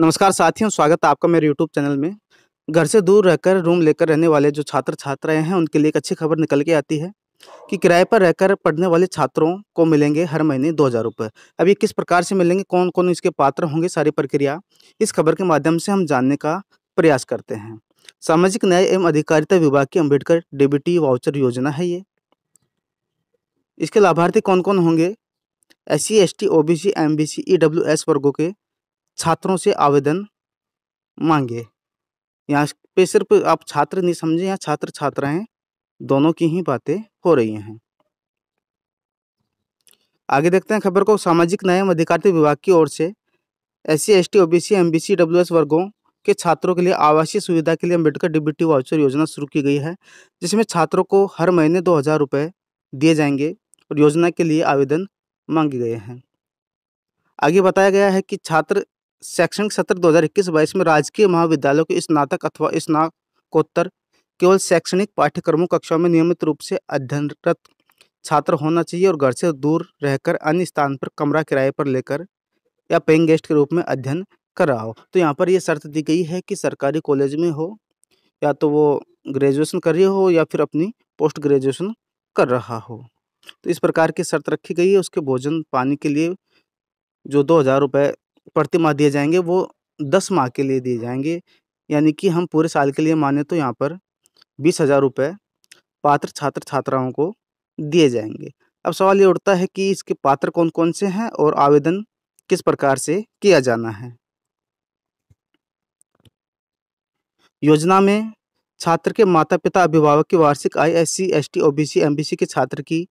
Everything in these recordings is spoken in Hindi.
नमस्कार साथियों स्वागत है आपका मेरे यूट्यूब चैनल में घर से दूर रहकर रूम लेकर रहने वाले जो छात्र छात्राएं हैं उनके लिए एक अच्छी खबर निकल के आती है कि किराए पर रहकर पढ़ने वाले छात्रों को मिलेंगे हर महीने दो हज़ार रुपये अब ये किस प्रकार से मिलेंगे कौन कौन इसके पात्र होंगे सारी प्रक्रिया इस खबर के माध्यम से हम जानने का प्रयास करते हैं सामाजिक न्याय एवं अधिकारिता विभाग की अम्बेडकर डेबिटी वाउचर योजना है ये इसके लाभार्थी कौन कौन होंगे S C S T O B C M B C E W S वर्गों के छात्रों से आवेदन मांगे यहाँ पे सिर्फ आप छात्र नहीं समझे यहाँ छात्र छात्राएं दोनों की ही बातें हो रही हैं आगे देखते हैं खबर को सामाजिक न्याय एवं अधिकारिता विभाग की ओर से S C S T O B C M B C W S वर्गों के छात्रों के लिए आवासीय सुविधा के लिए अम्बेडकर डिबिटी वाउचर योजना शुरू की गई है जिसमें छात्रों को हर महीने दो हज़ार रुपये दिए जाएंगे और योजना के लिए आवेदन मांगे गए हैं आगे बताया गया है कि छात्र शैक्षणिक सत्र 2021-22 में राजकीय महाविद्यालयों के स्नातक अथवा स्नाकोत्तर केवल शैक्षणिक पाठ्यक्रमों कक्षाओं में नियमित रूप से अध्ययनरत छात्र होना चाहिए और घर से दूर रहकर अन्य स्थान पर कमरा किराए पर लेकर या पेइंग गेस्ट के रूप में अध्ययन कर रहा हो तो यहाँ पर यह शर्त दी गई है कि सरकारी कॉलेज में हो या तो वो ग्रेजुएशन कर रही हो या फिर अपनी पोस्ट ग्रेजुएशन कर रहा हो तो इस प्रकार की शर्त रखी गई है उसके भोजन पानी के लिए जो दो हज़ार रुपये प्रतिमा दिए जाएंगे वो दस माह के लिए दिए जाएंगे यानी कि हम पूरे साल के लिए माने तो यहाँ पर बीस हज़ार रुपये पात्र छात्र छात्राओं को दिए जाएंगे अब सवाल ये उठता है कि इसके पात्र कौन कौन से हैं और आवेदन किस प्रकार से किया जाना है योजना में छात्र के माता पिता अभिभावक की वार्षिक आय S C S T O के छात्र की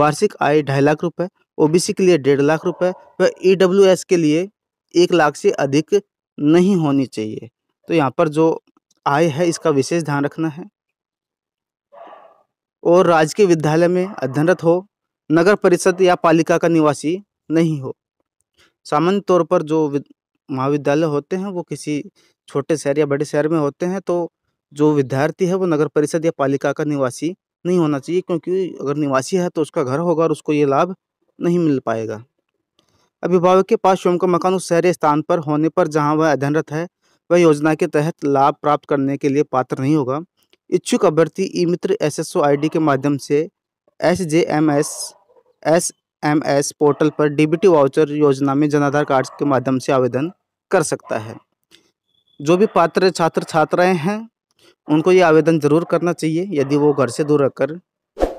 वार्षिक आय ढाई लाख रुपए ओबीसी के लिए डेढ़ लाख रुपए व ई डब्ल्यू एस के लिए एक लाख से अधिक नहीं होनी चाहिए तो यहाँ पर जो आय है इसका विशेष ध्यान रखना है और राजकीय विद्यालय में अध्ययनरत हो नगर परिषद या पालिका का निवासी नहीं हो सामान्य तौर पर जो महाविद्यालय होते हैं वो किसी छोटे शहर या बड़े शहर में होते हैं तो जो विद्यार्थी है वो नगर परिषद या पालिका का निवासी नहीं होना चाहिए क्योंकि अगर निवासी है तो उसका घर होगा और उसको ये लाभ नहीं मिल पाएगा अभिभावक के पास स्वयं का मकान उस शहरी स्थान पर होने पर जहां वह अध्ययनरत है वह योजना के तहत लाभ प्राप्त करने के लिए पात्र नहीं होगा इच्छुक अभ्यर्थी ई मित्र एस एस के माध्यम से S J M S S M S portal पर टी वाउचर योजना में जनाधार कार्ड के माध्यम से आवेदन कर सकता है जो भी पात्र छात्र छात्राएं हैं उनको ये आवेदन ज़रूर करना चाहिए यदि वो घर से दूर रहकर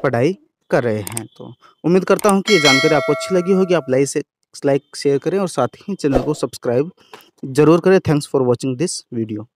पढ़ाई कर रहे हैं तो उम्मीद करता हूँ कि ये जानकारी आपको अच्छी लगी होगी आप लाइव से लाइक शेयर करें और साथ ही चैनल को सब्सक्राइब जरूर करें thanks for watching this video